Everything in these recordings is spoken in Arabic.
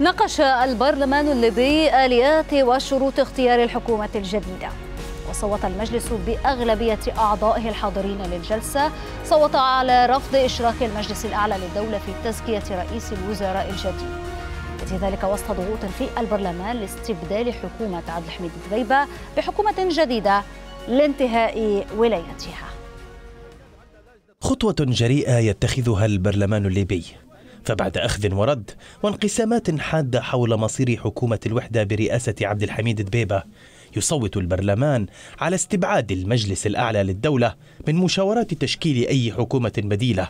ناقش البرلمان الليبي آليات وشروط اختيار الحكومة الجديدة وصوت المجلس بأغلبية أعضائه الحاضرين للجلسة صوت على رفض إشراك المجلس الأعلى للدولة في تزكية رئيس الوزراء الجديد يأتي ذلك وسط ضغوط في البرلمان لاستبدال حكومة عبد الحميد الدبيبة بحكومة جديدة لانتهاء ولايتها خطوة جريئة يتخذها البرلمان الليبي فبعد أخذ ورد وانقسامات حادة حول مصير حكومة الوحدة برئاسة عبد الحميد دبيبة يصوت البرلمان على استبعاد المجلس الأعلى للدولة من مشاورات تشكيل أي حكومة بديلة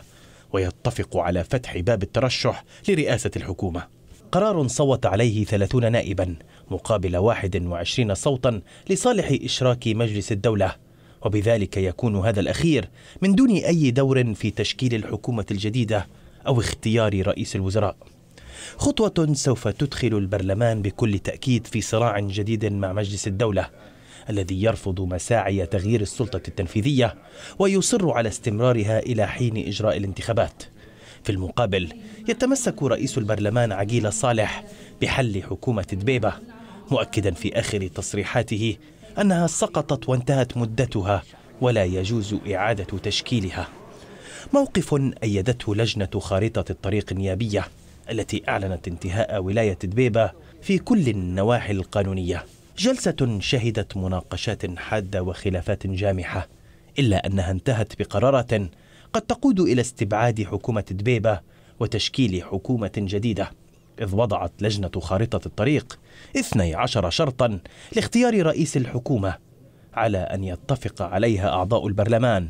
ويتفق على فتح باب الترشح لرئاسة الحكومة قرار صوت عليه 30 نائبا مقابل 21 صوتا لصالح إشراك مجلس الدولة وبذلك يكون هذا الأخير من دون أي دور في تشكيل الحكومة الجديدة أو اختيار رئيس الوزراء خطوة سوف تدخل البرلمان بكل تأكيد في صراع جديد مع مجلس الدولة الذي يرفض مساعي تغيير السلطة التنفيذية ويصر على استمرارها إلى حين إجراء الانتخابات في المقابل يتمسك رئيس البرلمان عقيل صالح بحل حكومة دبيبة مؤكدا في آخر تصريحاته أنها سقطت وانتهت مدتها ولا يجوز إعادة تشكيلها موقف أيدته لجنة خارطة الطريق النيابية التي أعلنت انتهاء ولاية دبيبة في كل النواحي القانونية جلسة شهدت مناقشات حادة وخلافات جامحة إلا أنها انتهت بقرارة قد تقود إلى استبعاد حكومة دبيبة وتشكيل حكومة جديدة إذ وضعت لجنة خارطة الطريق 12 شرطا لاختيار رئيس الحكومة على أن يتفق عليها أعضاء البرلمان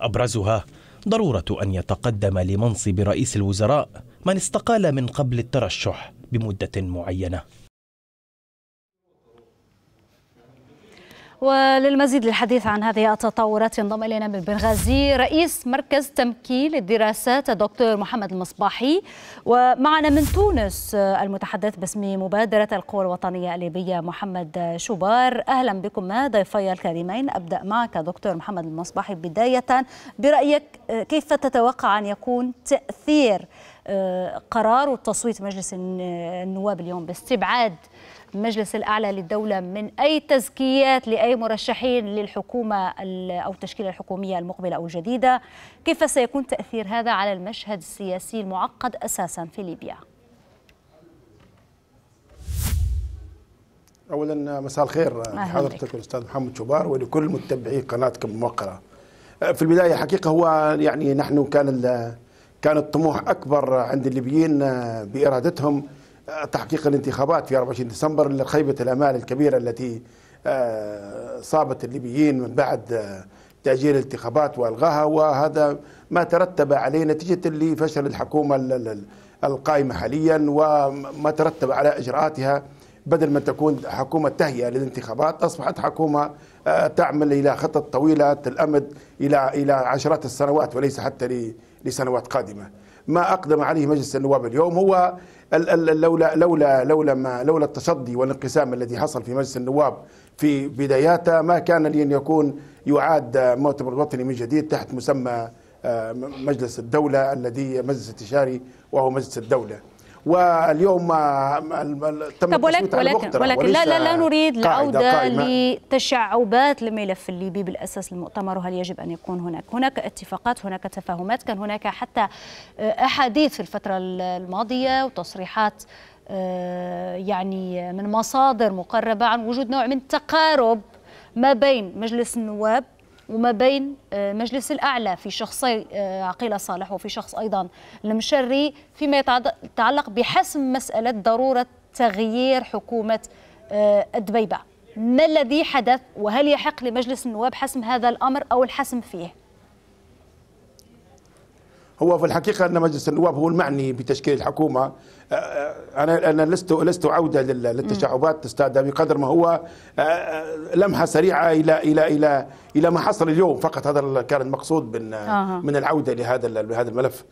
أبرزها ضرورة أن يتقدم لمنصب رئيس الوزراء من استقال من قبل الترشح بمدة معينة وللمزيد للحديث عن هذه التطورات ينضم الينا من بنغازي رئيس مركز تمكين الدراسات الدكتور محمد المصباحي ومعنا من تونس آه، المتحدث باسم مبادره القوى الوطنيه الليبيه محمد شوبار اهلا بكم ضيفي الكريمين ابدا معك دكتور محمد المصباحي بدايه برايك آه، كيف تتوقع ان يكون تاثير آه، قرار والتصويت مجلس النواب اليوم باستبعاد المجلس الأعلى للدولة من أي تزكيات لأي مرشحين للحكومة أو التشكيلة الحكومية المقبلة أو الجديدة كيف سيكون تأثير هذا على المشهد السياسي المعقد أساسا في ليبيا؟ اولا مساء الخير حضرتك الاستاذ محمد شبار ولكل متابعي قناتكم الموقره آه، في البدايه حقيقه هو يعني نحن كان كان الطموح اكبر عند الليبيين آه، بارادتهم تحقيق الانتخابات في 24 ديسمبر لخيبة الأمال الكبيرة التي آه، صابت الليبيين من بعد آه، تأجيل الانتخابات وألغاها وهذا ما ترتب عليه نتيجة لفشل الحكومة القائمة حاليا وما ترتب على إجراءاتها بدل ما تكون حكومة تهيئة للانتخابات أصبحت حكومة آه، تعمل إلى خطط طويلة الأمد إلى إلى عشرات السنوات وليس حتى لسنوات قادمة ما اقدم عليه مجلس النواب اليوم هو لولا لولا لولا ما لولا التصدي والانقسام الذي حصل في مجلس النواب في بداياته ما كان لي ان يكون يعاد مؤتمر الوطني من جديد تحت مسمى آه، مجلس الدوله الذي مجلس استشاري وهو مجلس الدوله واليوم تم طب ولكن ولكن, ولكن لا, لا لا نريد العوده لتشعبات الملف الليبي بالاساس المؤتمر وهل يجب ان يكون هناك هناك اتفاقات هناك تفاهمات كان هناك حتى آه، احاديث في الفتره الماضيه وتصريحات آه، يعني من مصادر مقربه عن وجود نوع من التقارب ما بين مجلس النواب وما بين آه، مجلس الأعلى في شخصي آه، عقيلة صالح وفي شخص أيضا المشري فيما يتعلق بحسم مسألة ضرورة تغيير حكومة الدبيبة آه، ما الذي حدث وهل يحق لمجلس النواب حسم هذا الأمر أو الحسم فيه؟ هو في الحقيقه ان مجلس النواب هو المعني بتشكيل الحكومه أه، أه، انا انا لست لست عوده للتشعبات أستاذ بقدر ما هو أه، لمحه سريعه الى الى الى الى ما حصل اليوم فقط هذا كان المقصود من من العوده لهذا لهذا الملف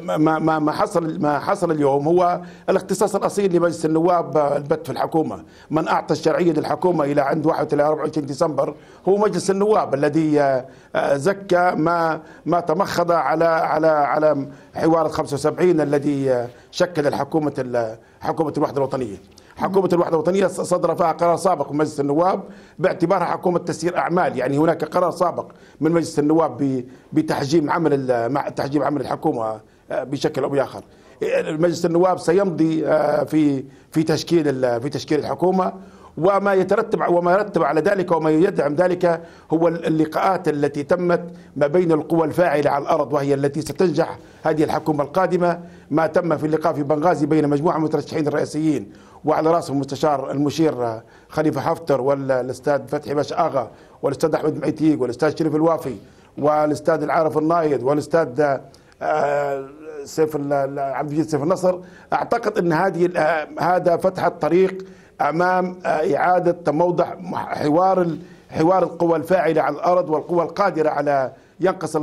ما ما حصل ما حصل اليوم هو الاختصاص الاصيل لمجلس النواب البت في الحكومه، من اعطى الشرعيه للحكومه الى عند 31 24 ديسمبر هو مجلس النواب الذي آه، آه، زكى ما ما تمخض على على على حوار 75 الذي آه، شكل الحكومه حكومه الوحده الوطنيه. حكومة الوحدة الوطنية صدر فيها قرار سابق من مجلس النواب باعتبارها حكومة تسيير أعمال يعني هناك قرار سابق من مجلس النواب بتحجيم عمل تحجيم عمل الحكومة آه، بشكل أو بآخر مجلس النواب سيمضي آه، في في تشكيل في تشكيل الحكومة وما يترتب وما يرتب على ذلك وما يدعم ذلك هو اللقاءات التي تمت ما بين القوى الفاعله على الارض وهي التي ستنجح هذه الحكومه القادمه ما تم في اللقاء في بنغازي بين مجموعه من المترشحين الرئيسيين وعلى راسهم المستشار المشير خليفه حفتر والاستاذ فتحي باش اغا والاستاذ احمد معيتيق والاستاذ شريف الوافي والاستاذ العارف النايض والاستاذ آه، سيف عبد المجيد سيف النصر اعتقد ان هذه آه، هذا فتح الطريق امام آه، اعاده تموضع حوار حوار القوى الفاعله على الارض والقوى القادره على ينقص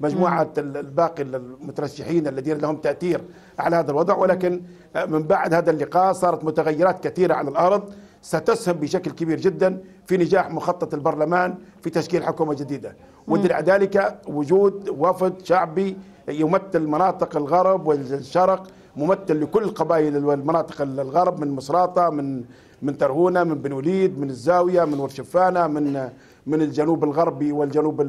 مجموعه الباقي المترشحين الذين لهم تاثير على هذا الوضع ولكن آه، من بعد هذا اللقاء صارت متغيرات كثيره على الارض ستسهم بشكل كبير جدا في نجاح مخطط البرلمان في تشكيل حكومه جديده ودلع ذلك وجود وفد شعبي يمثل مناطق الغرب والشرق ممثل لكل قبائل المناطق الغرب من مصراته من من ترهونة من بن وليد من الزاوية من ورشفانة من من الجنوب الغربي والجنوب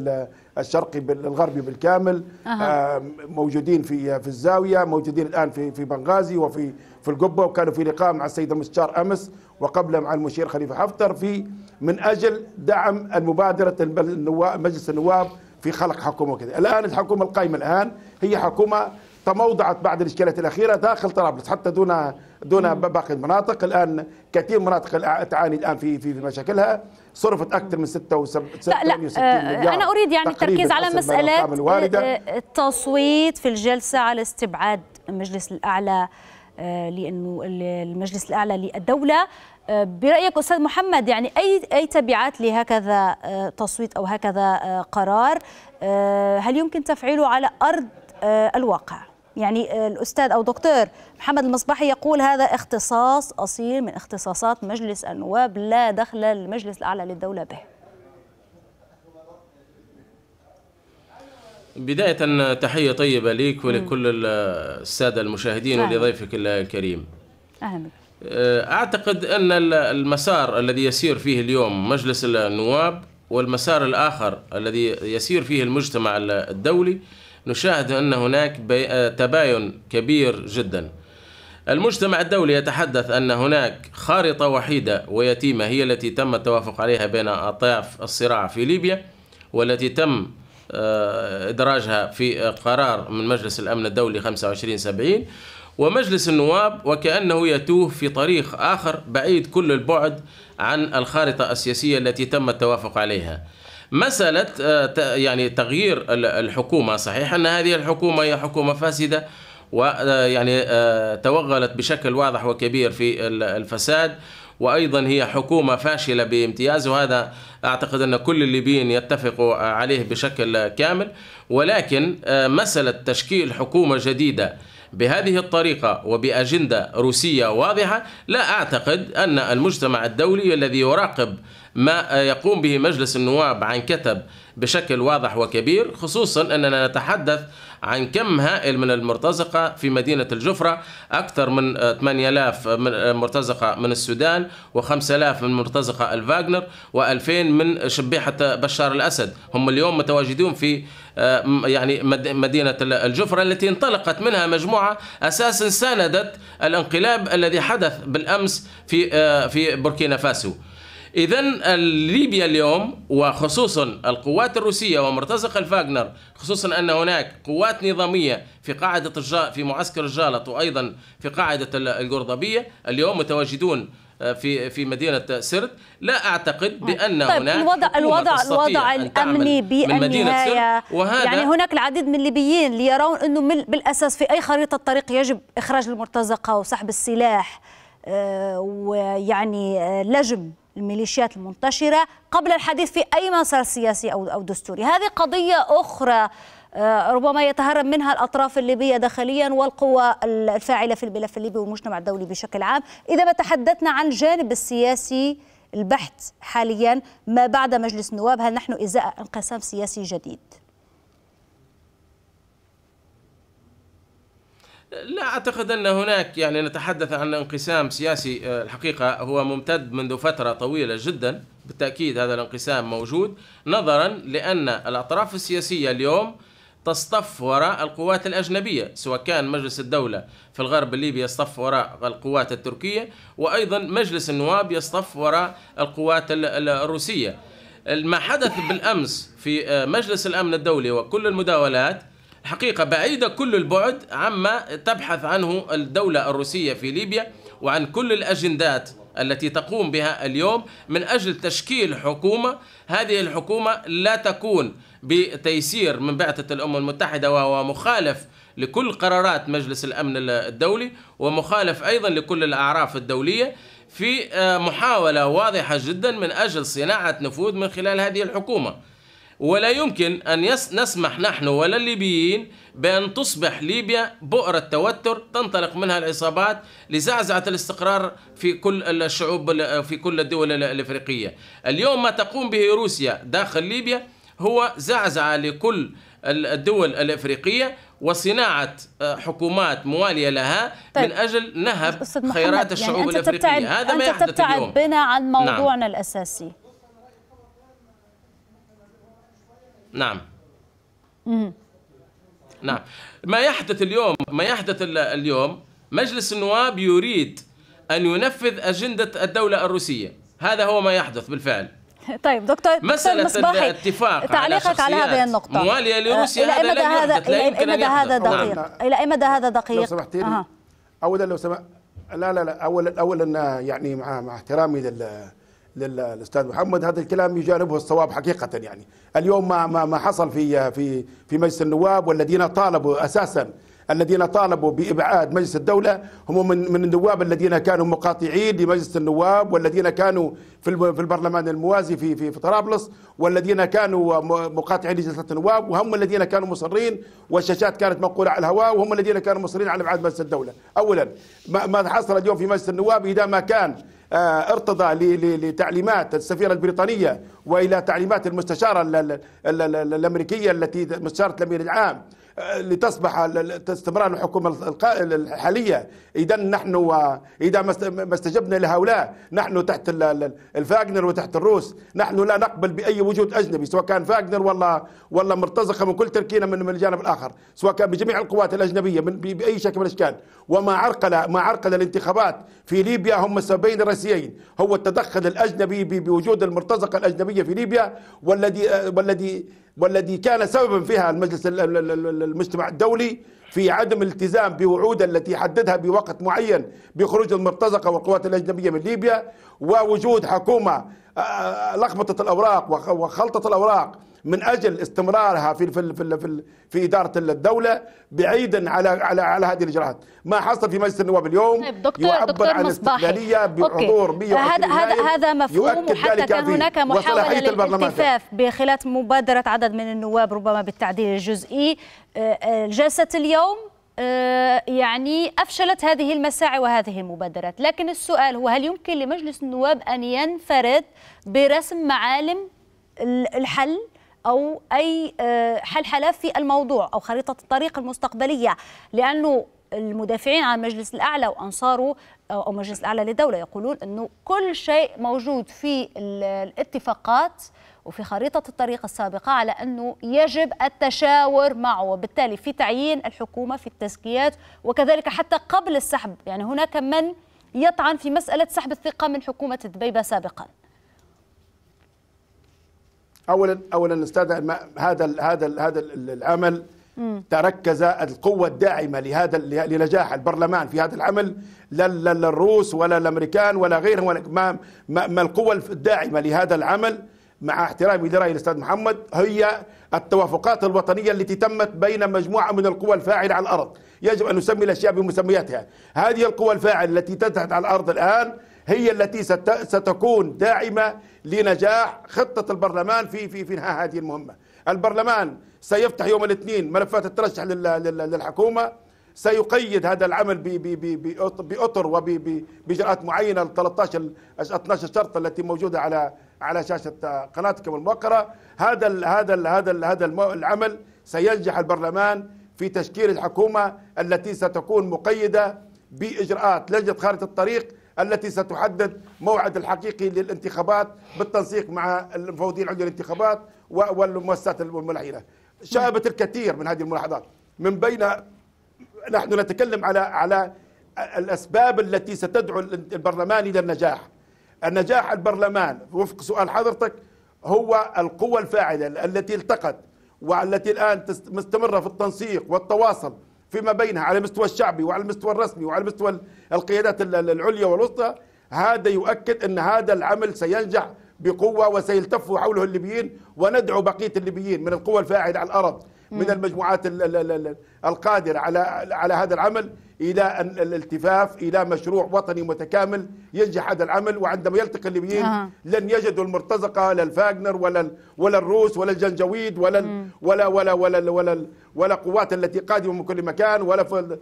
الشرقي الغربي بالكامل أه. موجودين في في الزاويه موجودين الان في في بنغازي وفي في القبه وكانوا في لقاء مع السيد المستشار امس وقبله مع المشير خليفه حفتر في من اجل دعم المبادره النواب مجلس النواب في خلق حكومه وكذا الان الحكومه القائمه الان هي حكومه تموضعت بعد الاشكالات الاخيره داخل طرابلس حتى دون دون باقي المناطق الان كثير مناطق تعاني الان في في, في مشاكلها صرفت اكثر من 66 لا لا آه، انا اريد يعني التركيز على مساله آه، آه، التصويت في الجلسه على استبعاد المجلس الاعلى لانه المجلس الاعلى للدوله برايك استاذ محمد يعني اي اي تبعات لهكذا تصويت او هكذا قرار هل يمكن تفعيله على ارض الواقع يعني آه، الأستاذ أو دكتور محمد المصباحي يقول هذا اختصاص أصيل من اختصاصات مجلس النواب لا دخل للمجلس الأعلى للدولة به بداية تحية طيبة ليك ولكل السادة المشاهدين أهلا. ولضيفك الكريم أهلا آه، أعتقد أن المسار الذي يسير فيه اليوم مجلس النواب والمسار الآخر الذي يسير فيه المجتمع الدولي نشاهد أن هناك آه، تباين كبير جدا المجتمع الدولي يتحدث أن هناك خارطة وحيدة ويتيمة هي التي تم التوافق عليها بين أطياف الصراع في ليبيا والتي تم آه، إدراجها في آه، قرار من مجلس الأمن الدولي 2570 ومجلس النواب وكأنه يتوه في طريق آخر بعيد كل البعد عن الخارطة السياسية التي تم التوافق عليها مسألة آه، يعني تغيير الحكومة صحيح أن هذه الحكومة هي حكومة فاسدة ويعني آه، آه، توغلت بشكل واضح وكبير في الفساد وايضا هي حكومه فاشله بامتياز وهذا اعتقد ان كل الليبيين يتفقوا عليه بشكل كامل ولكن مساله تشكيل حكومه جديده بهذه الطريقه وباجنده روسيه واضحه لا اعتقد ان المجتمع الدولي الذي يراقب ما يقوم به مجلس النواب عن كتب بشكل واضح وكبير خصوصا أننا نتحدث عن كم هائل من المرتزقة في مدينة الجفرة أكثر من 8000 من مرتزقة من السودان و5000 من مرتزقة الفاغنر و2000 من شبيحة بشار الأسد هم اليوم متواجدون في آه، يعني مدينة الجفرة التي انطلقت منها مجموعة أساسا ساندت الانقلاب الذي حدث بالأمس في آه، في بوركينا فاسو اذا ليبيا اليوم وخصوصا القوات الروسيه ومرتزق الفاغنر خصوصا ان هناك قوات نظاميه في قاعده في معسكر الجالط وايضا في قاعده القرضبيه اليوم متواجدون آه، في في مدينه سرت لا اعتقد آه. بان طيب هناك الوضع الوضع الوضع الامني بالنهايه يعني هناك العديد من الليبيين اللي يرون انه بالاساس في اي خريطه طريق يجب اخراج المرتزقه وسحب السلاح آه، ويعني لجم الميليشيات المنتشرة قبل الحديث في أي مسار سياسي أو دستوري هذه قضية أخرى آه، ربما يتهرب منها الأطراف الليبية داخليا والقوى الفاعلة في الملف الليبي والمجتمع الدولي بشكل عام إذا ما تحدثنا عن الجانب السياسي البحث حاليا ما بعد مجلس النواب هل نحن إزاء انقسام سياسي جديد؟ لا اعتقد ان هناك يعني نتحدث عن انقسام سياسي آه، الحقيقه هو ممتد منذ فتره طويله جدا بالتاكيد هذا الانقسام موجود نظرا لان الاطراف السياسيه اليوم تصطف وراء القوات الأجنبية سواء كان مجلس الدولة في الغرب الليبي يصطف وراء القوات التركية وأيضا مجلس النواب يصطف وراء القوات الروسية ما حدث بالأمس في آه، مجلس الأمن الدولي وكل المداولات الحقيقة بعيدة كل البعد عما تبحث عنه الدولة الروسية في ليبيا وعن كل الأجندات التي تقوم بها اليوم من أجل تشكيل حكومة هذه الحكومة لا تكون بتيسير من بعثة الأمم المتحدة وهو مخالف لكل قرارات مجلس الأمن الدولي ومخالف أيضا لكل الأعراف الدولية في آه، محاولة واضحة جدا من أجل صناعة نفوذ من خلال هذه الحكومة ولا يمكن أن يس نسمح نحن ولا الليبيين بأن تصبح ليبيا بؤرة توتر تنطلق منها العصابات لزعزعة الاستقرار في كل الشعوب في كل الدول الإفريقية اليوم ما تقوم به روسيا داخل ليبيا هو زعزعة لكل الدول الإفريقية وصناعة آه، حكومات موالية لها طيب. من أجل نهب خيرات يعني الشعوب يعني الإفريقية هذا ما يحدث اليوم تبتعد بنا عن نعم. موضوعنا نعم. الأساسي نعم نعم ما يحدث اليوم ما يحدث اليوم مجلس النواب يريد أن ينفذ أجندة الدولة الروسية هذا هو ما يحدث بالفعل طيب دكتور مسألة مصباحي الاتفاق تعليقك على, على هذه النقطة موالية لروسيا إلى أي مدى هذا إلى أي مدى هذا نعم. دقيق نعم. إلى أي مدى هذا دقيق لو سمحت لي أولا لو سمحت لا لا لا أولا أولا يعني مع مع احترامي لل للاستاذ محمد هذا الكلام يجانبه الصواب حقيقه يعني اليوم ما ما حصل في في في مجلس النواب والذين طالبوا اساسا الذين طالبوا بابعاد مجلس الدوله هم من من النواب الذين كانوا مقاطعين لمجلس النواب والذين كانوا في في البرلمان الموازي في في, في طرابلس والذين كانوا مقاطعين لجلسه النواب وهم الذين كانوا مصرين والشاشات كانت منقوله على الهواء وهم الذين كانوا مصرين على ابعاد مجلس الدوله. اولا ما حصل اليوم في مجلس النواب اذا ما كان آه، ارتضى لتعليمات السفيرة البريطانية وإلى تعليمات المستشارة الأمريكية التي مستشارة الأمير العام آه، لتصبح استمرار الحكومة الحالية إذا نحن إذا ما استجبنا لهؤلاء نحن تحت الفاغنر وتحت الروس نحن لا نقبل بأي وجود أجنبي سواء كان فاغنر ولا ولا مرتزقة من كل تركينا من الجانب الآخر سواء كان بجميع القوات الأجنبية من بأي شكل من الأشكال وما عرقل ما عرقل الانتخابات في ليبيا هم السببين الرئيسيين هو التدخل الأجنبي بوجود المرتزقة الأجنبية في ليبيا والذي آه، والذي والذي كان سببا فيها المجلس المجتمع الدولي في عدم الالتزام بوعود التي حددها بوقت معين بخروج المرتزقه والقوات الاجنبيه من ليبيا ووجود حكومه آه، لخبطه الاوراق وخلطه الاوراق من اجل استمرارها في في في, في, في اداره الدوله بعيدا على على على هذه الاجراءات، ما حصل في مجلس النواب اليوم طيب دكتور يعبر دكتور عن الاستقلاليه بحضور 120 هذا هذا مفهوم وحتى كان هناك محاوله للالتفاف بخلاف مبادره عدد من النواب ربما بالتعديل الجزئي آه، آه، جلسه اليوم آه، يعني أفشلت هذه المساعي وهذه المبادرات لكن السؤال هو هل يمكن لمجلس النواب أن ينفرد برسم معالم الحل أو أي حل آه، حلاف في الموضوع أو خريطة الطريق المستقبلية لأنه المدافعين عن مجلس الأعلى وأنصاره أو مجلس الأعلى للدولة يقولون أنه كل شيء موجود في الاتفاقات وفي خريطة الطريق السابقة على أنه يجب التشاور معه وبالتالي في تعيين الحكومة في التزكيات وكذلك حتى قبل السحب يعني هناك من يطعن في مسألة سحب الثقة من حكومة دبيبة سابقا اولا اولا استاذ هذا الـ هذا الـ هذا العمل تركز القوة الداعمة لهذا لنجاح البرلمان في هذا العمل لا الروس ولا الامريكان ولا غيرهم ما, ما القوة الداعمة لهذا العمل مع احترامي لرأي الأستاذ محمد هي التوافقات الوطنية التي تمت بين مجموعة من القوى الفاعلة على الأرض يجب أن نسمي الأشياء بمسمياتها هذه القوى الفاعلة التي تزحف على الأرض الآن هي التي ستكون داعمة لنجاح خطة البرلمان في في في إنهاء هذه المهمة البرلمان سيفتح يوم الاثنين ملفات الترشح للحكومة سيقيد هذا العمل باطر وباجراءات معينه 13 12 شرط التي موجوده على على شاشه قناتكم الموقره هذا ال هذا ال هذا ال هذا العمل سينجح البرلمان في تشكيل الحكومه التي ستكون مقيده باجراءات لجنه خارطه الطريق التي ستحدد موعد الحقيقي للانتخابات بالتنسيق مع المفوضين عند الانتخابات والمؤسسات الملحده. شابت الكثير من هذه الملاحظات من بين نحن نتكلم على على الاسباب التي ستدعو البرلمان الى النجاح النجاح البرلمان وفق سؤال حضرتك هو القوة الفاعلة التي التقت والتي الآن مستمرة في التنسيق والتواصل فيما بينها على المستوى الشعبي وعلى المستوى الرسمي وعلى مستوى القيادات العليا والوسطى هذا يؤكد أن هذا العمل سينجح بقوة وسيلتف حوله الليبيين وندعو بقية الليبيين من القوى الفاعلة على الأرض من المجموعات القادرة على على هذا العمل إلى الالتفاف إلى مشروع وطني متكامل ينجح هذا العمل وعندما يلتقي الليبيين آه. لن يجدوا المرتزقة لا الفاغنر ولا ولا الروس ولا الجنجويد ولا ولا ولا ولا ولا ولا, ولا, ولا القوات التي قادمة من كل مكان ولا في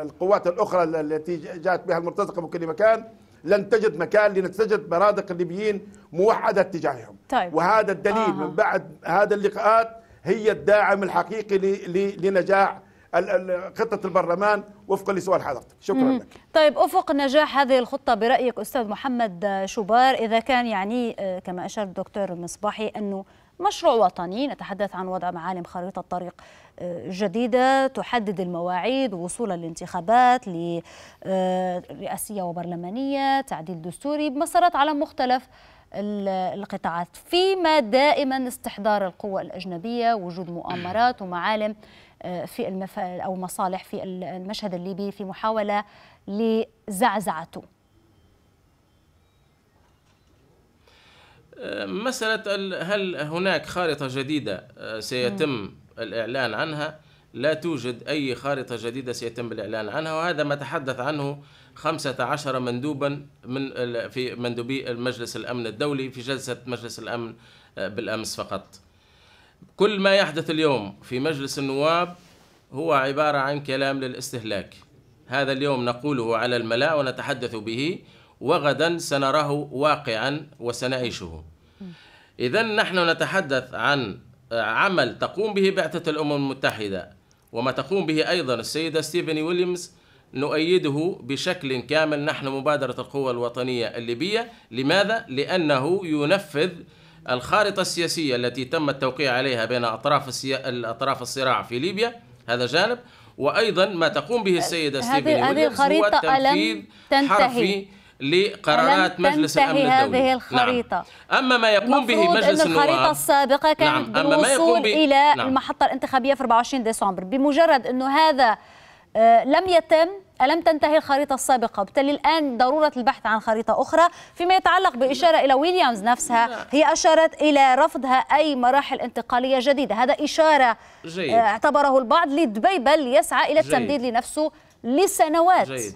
القوات الأخرى التي جاءت بها المرتزقة من كل مكان لن تجد مكان لنتجد مرادق الليبيين موحدة تجاههم طيب. وهذا الدليل آه. من بعد هذه اللقاءات هي الداعم الحقيقي لنجاح خطه البرلمان وفقا لسؤال حضرتك شكرا مم. لك طيب افق نجاح هذه الخطه برايك استاذ محمد شوبار اذا كان يعني آه، كما اشار الدكتور مصباحي انه مشروع وطني نتحدث عن وضع معالم خريطة طريق آه، جديدة تحدد المواعيد وصولا للانتخابات لرئاسية آه، وبرلمانية تعديل دستوري بمسارات على مختلف القطاعات فيما دائما استحضار القوى الأجنبية وجود مؤامرات ومعالم آه، في المف... أو مصالح في المشهد الليبي في محاولة لزعزعته آه، مسألة هل هناك خارطة جديدة آه، سيتم الإعلان عنها لا توجد أي خارطة جديدة سيتم الإعلان عنها وهذا ما تحدث عنه 15 مندوبا من في مندوبي المجلس الأمن الدولي في جلسة مجلس الأمن بالأمس فقط كل ما يحدث اليوم في مجلس النواب هو عبارة عن كلام للاستهلاك هذا اليوم نقوله على الملاء ونتحدث به وغدا سنراه واقعا وسنعيشه إذا نحن نتحدث عن عمل تقوم به بعثة الأمم المتحدة وما تقوم به أيضا السيدة ستيفني ويليامز نؤيده بشكل كامل نحن مبادرة القوى الوطنية الليبية لماذا؟ لأنه ينفذ الخارطة السياسية التي تم التوقيع عليها بين أطراف السيا... الأطراف الصراع في ليبيا هذا جانب وأيضا ما تقوم به السيدة ستيفن ويليامز هو تنفيذ حرفي لقرارات مجلس الامن الدولي هذه نعم. الخريطه نعم. اما ما يقوم به مجلس النواب الخريطه النواب. السابقه كانت نعم. بالوصول ب... الى نعم. المحطه الانتخابيه في 24 ديسمبر بمجرد انه هذا آه، لم يتم ألم تنتهي الخريطة السابقة وبالتالي الآن ضرورة البحث عن خريطة أخرى فيما يتعلق بإشارة إلى ويليامز نفسها هي أشارت إلى رفضها أي مراحل انتقالية جديدة هذا إشارة جيد. آه، اعتبره البعض لدبي بل يسعى إلى التمديد جيد. لنفسه لسنوات جيد.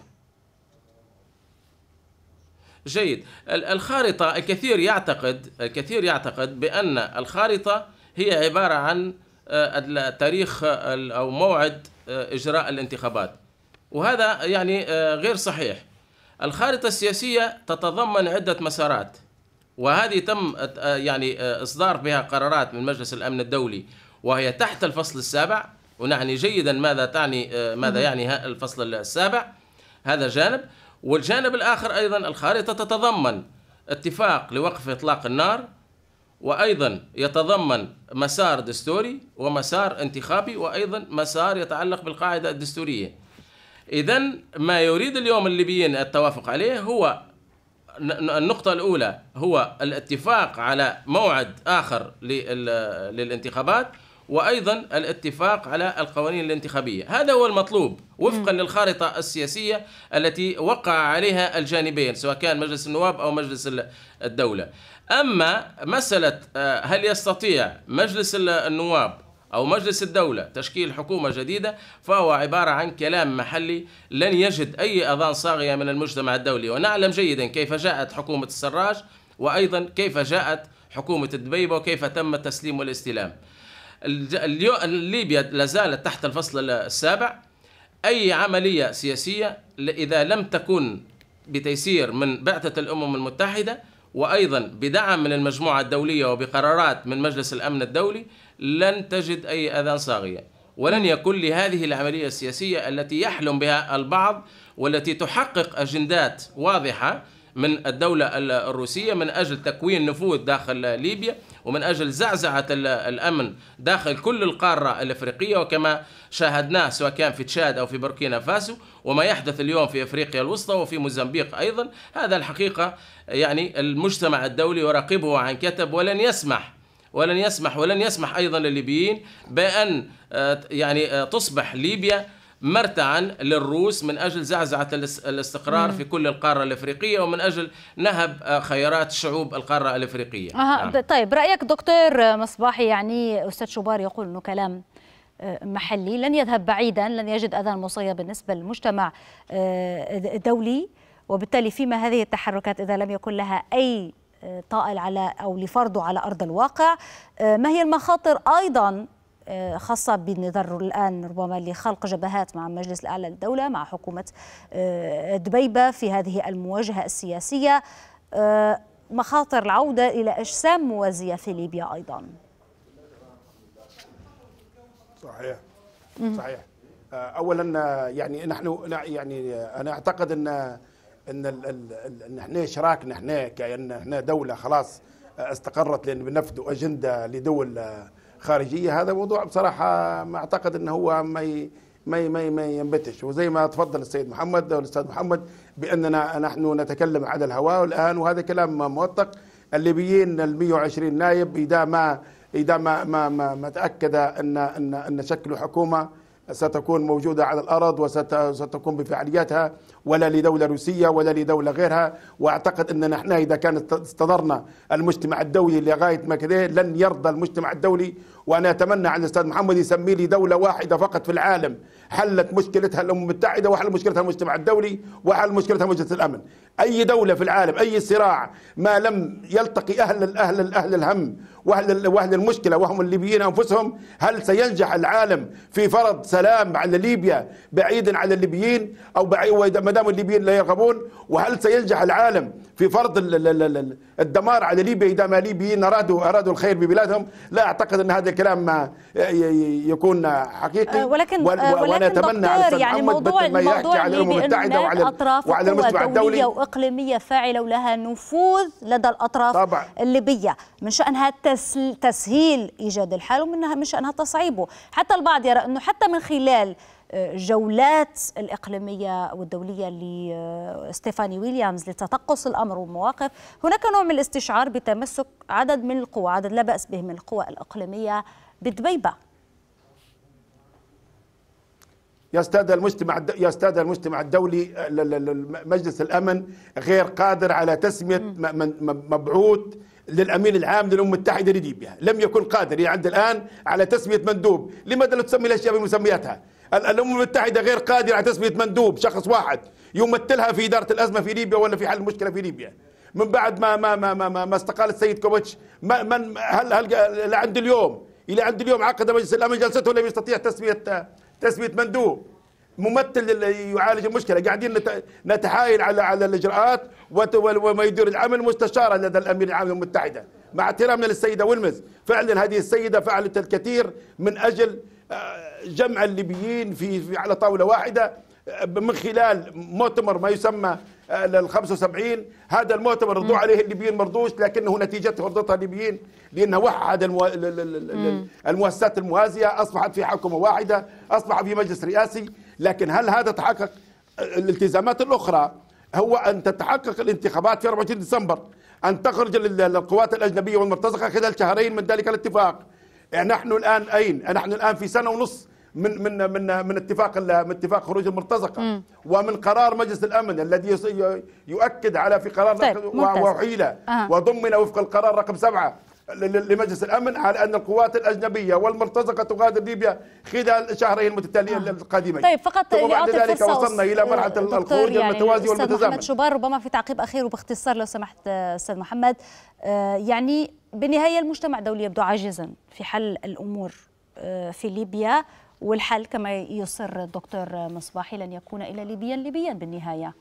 جيد الخارطة الكثير يعتقد الكثير يعتقد بأن الخارطة هي عبارة عن آه، تاريخ أو موعد آه، إجراء الانتخابات وهذا يعني آه، غير صحيح الخارطة السياسية تتضمن عدة مسارات وهذه تم آه، يعني آه، إصدار بها قرارات من مجلس الأمن الدولي وهي تحت الفصل السابع ونعني جيدا ماذا تعني ماذا يعني الفصل السابع هذا جانب والجانب الآخر أيضا الخارطة تتضمن اتفاق لوقف إطلاق النار وأيضا يتضمن مسار دستوري ومسار انتخابي وأيضا مسار يتعلق بالقاعدة الدستورية إذا ما يريد اليوم الليبيين التوافق عليه هو النقطة الأولى هو الاتفاق على موعد آخر للانتخابات وأيضا الاتفاق على القوانين الانتخابية هذا هو المطلوب وفقا للخارطة السياسية التي وقع عليها الجانبين سواء كان مجلس النواب أو مجلس الدولة أما مسألة آه، هل يستطيع مجلس النواب أو مجلس الدولة تشكيل حكومة جديدة فهو عبارة عن كلام محلي لن يجد أي أذان صاغية من المجتمع الدولي ونعلم جيدا كيف جاءت حكومة السراج وأيضا كيف جاءت حكومة دبيبة وكيف تم التسليم والاستلام ليبيا لازالت تحت الفصل السابع أي عملية سياسية إذا لم تكن بتيسير من بعثة الأمم المتحدة وايضا بدعم من المجموعه الدوليه وبقرارات من مجلس الامن الدولي لن تجد اي اذان صاغيه ولن يكون لهذه العمليه السياسيه التي يحلم بها البعض والتي تحقق اجندات واضحه من الدوله الروسيه من اجل تكوين نفوذ داخل ليبيا ومن أجل زعزعة الأمن داخل كل القارة الأفريقية وكما شاهدناه سواء كان في تشاد أو في بوركينا فاسو وما يحدث اليوم في أفريقيا الوسطى وفي موزمبيق أيضا هذا الحقيقة يعني المجتمع الدولي يراقبه عن كتب ولن يسمح ولن يسمح ولن يسمح أيضا للليبيين بأن آه، يعني آه، تصبح ليبيا مرتعا للروس من أجل زعزعة الاستقرار في كل القارة الأفريقية ومن أجل نهب آه، خيارات شعوب القارة الأفريقية آه. نعم. طيب رأيك دكتور مصباحي يعني أستاذ شوبار يقول أنه كلام آه، محلي لن يذهب بعيدا لن يجد أذى مصية بالنسبة للمجتمع آه، الدولي وبالتالي فيما هذه التحركات إذا لم يكن لها أي طائل على أو لفرضه على أرض الواقع ما هي المخاطر أيضا آه، خاصة بالنظر الآن ربما لخلق جبهات مع المجلس الأعلى للدولة مع حكومة آه، دبيبة في هذه المواجهة السياسية آه، مخاطر العودة إلى أجسام موازية في ليبيا أيضا صحيح صحيح اولا يعني نحن يعني انا اعتقد ان ان ان احنا شراكنا احنا كان احنا دوله خلاص استقرت لان بنفذوا اجنده لدول خارجيه هذا موضوع بصراحه ما اعتقد انه هو ما ما ما ما ينبتش وزي ما تفضل السيد محمد والاستاذ محمد باننا نحن نتكلم على الهواء الان وهذا كلام موثق الليبيين ال 120 نائب اذا ما اذا ما ما ما, ما تاكد ان ان ان شكلوا حكومه ستكون موجودة على الأرض وستقوم بفعالياتها ولا لدولة روسية ولا لدولة غيرها وأعتقد أننا نحن إذا كان استضرنا المجتمع الدولي لغاية ما كده لن يرضى المجتمع الدولي وأنا أتمنى على الأستاذ محمد يسمي لي دولة واحدة فقط في العالم حلت مشكلتها الأمم المتحدة وحل مشكلتها المجتمع الدولي وحل مشكلتها مجلس الأمن أي دولة في العالم أي صراع ما لم يلتقي أهل الأهل الأهل الهم وأهل وأهل المشكلة وهم الليبيين أنفسهم هل سينجح العالم في فرض سلام على ليبيا بعيدا عن الليبيين أو ما دام الليبيين لا يرغبون وهل سينجح العالم في فرض الدمار على ليبيا إذا ما الليبيين أرادوا أرادوا الخير ببلادهم لا أعتقد أن هذا الكلام يكون حقيقي آه، ولكن آه، ولكن ولكن أتمنى يعني موضوع الموضوع الليبي على الأمم المتحدة وعلى وعلى المجتمع الدولي إقليمية فاعلة ولها نفوذ لدى الأطراف طبعا. الليبية من شأنها تسهيل إيجاد الحل ومنها من شأنها تصعيبه حتى البعض يرى أنه حتى من خلال آه، جولات الإقليمية والدولية لستيفاني آه، ويليامز لتتقص الأمر والمواقف هناك نوع من الاستشعار بتمسك عدد من القوى عدد لا بأس به من القوى الإقليمية بدبيبة يا استاذ المجتمع يا استاذ المجتمع الدولي آه، مجلس الامن غير قادر على تسميه مبعوث للامين العام للامم المتحده لليبيا، لم يكن قادر يعني عند الان على تسميه مندوب، لماذا لا تسمي الاشياء بمسمياتها؟ الامم المتحده غير قادره على تسميه مندوب شخص واحد يمثلها في اداره الازمه في ليبيا ولا في حل المشكله في ليبيا. من بعد ما ما ما ما, ما استقال السيد ما من هل هل لعند اليوم الى عند اليوم عقد مجلس الامن جلسته لم يستطيع تسميه آه، تسميه مندوب ممثل اللي يعالج المشكله قاعدين نتحايل على على الاجراءات وما يدير العمل مستشاره لدى الامير العام للامم المتحده مع احترامنا للسيده ولمز فعلا هذه السيده فعلت الكثير من اجل آه، جمع الليبيين في على طاوله واحده آه، من خلال مؤتمر ما يسمى آه، لل 75 هذا المؤتمر رضوا عليه الليبيين ما رضوش لكنه نتيجته رضتها الليبيين لانه وحد المو... المؤسسات الموازيه اصبحت في حكومه واحده اصبح في مجلس رئاسي لكن هل هذا تحقق آه، الالتزامات الاخرى هو ان تتحقق الانتخابات في 24 ديسمبر ان تخرج القوات الاجنبيه والمرتزقه خلال شهرين من ذلك الاتفاق نحن الان اين؟ نحن الان في سنه ونصف من من من من اتفاق من اتفاق خروج المرتزقه مم. ومن قرار مجلس الامن الذي يؤكد على في قرار طيب. وحيله أه. وضمن وفق القرار رقم سبعه لمجلس الامن على ان القوات الاجنبيه والمرتزقه تغادر ليبيا خلال شهرين المتتاليين آه. القادمين. طيب فقط بعد ذلك وصلنا الى مرحله الخروج يعني المتوازي والمتزامن. استاذ محمد شبار ربما في تعقيب اخير وباختصار لو سمحت استاذ محمد آه، يعني بالنهايه المجتمع الدولي يبدو عاجزا في حل الامور آه، في ليبيا والحل كما يصر الدكتور مصباحي لن يكون إلا ليبيا ليبيا بالنهاية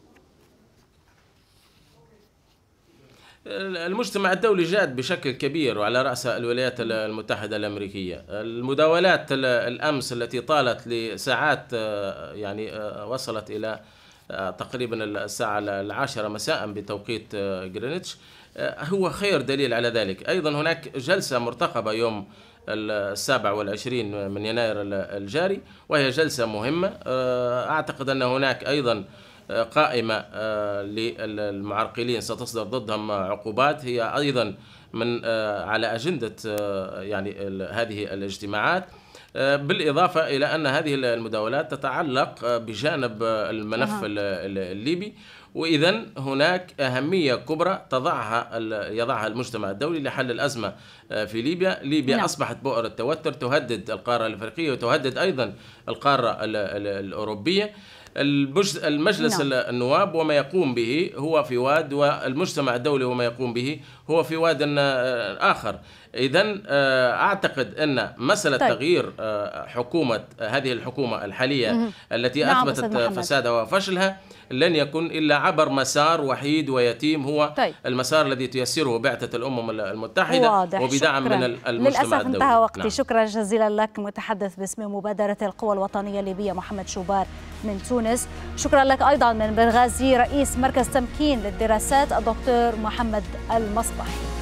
المجتمع الدولي جاد بشكل كبير وعلى رأس الولايات المتحدة الأمريكية المداولات الأمس التي طالت لساعات يعني وصلت إلى تقريبا الساعة العاشرة مساء بتوقيت جرينتش هو خير دليل على ذلك أيضا هناك جلسة مرتقبة يوم السابع والعشرين من يناير الجاري وهي جلسة مهمة آه، أعتقد أن هناك أيضا آه، قائمة آه، للمعرقلين ستصدر ضدهم عقوبات هي أيضا من على أجندة يعني هذه الاجتماعات بالإضافة إلى أن هذه المداولات تتعلق بجانب الملف الليبي واذا هناك اهميه كبرى تضعها يضعها المجتمع الدولي لحل الازمه آه، في ليبيا، ليبيا نعم. اصبحت بؤره توتر تهدد القاره الافريقيه وتهدد ايضا القاره الاوروبيه. المجلس نعم. النواب وما يقوم به هو في واد والمجتمع الدولي وما يقوم به هو في واد آه، آخر إذا آه، أعتقد أن مسألة طيب. تغيير آه، حكومة هذه الحكومة الحالية التي نعم، أثبتت فسادها وفشلها لن يكون إلا عبر مسار وحيد ويتيم هو طيب. المسار الذي تيسره بعثة الأمم المتحدة واضح. وبدعم شكرا. من المجتمع للأسف الدولي. انتهى وقتي نعم. شكرا جزيلا لك متحدث باسم مبادرة القوى الوطنية الليبية محمد شوبار من تونس شكرا لك أيضا من بنغازي رئيس مركز تمكين للدراسات الدكتور محمد المصطفى Bye.